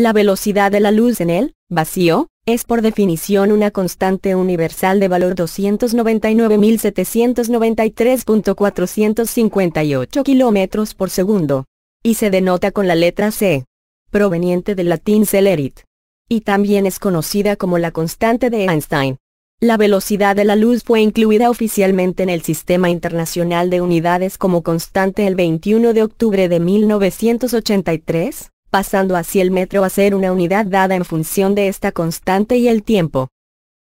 La velocidad de la luz en el vacío es por definición una constante universal de valor 299.793.458 kilómetros por segundo, y se denota con la letra c, proveniente del latín celerit, y también es conocida como la constante de Einstein. La velocidad de la luz fue incluida oficialmente en el Sistema Internacional de Unidades como constante el 21 de octubre de 1983, pasando así el metro a ser una unidad dada en función de esta constante y el tiempo.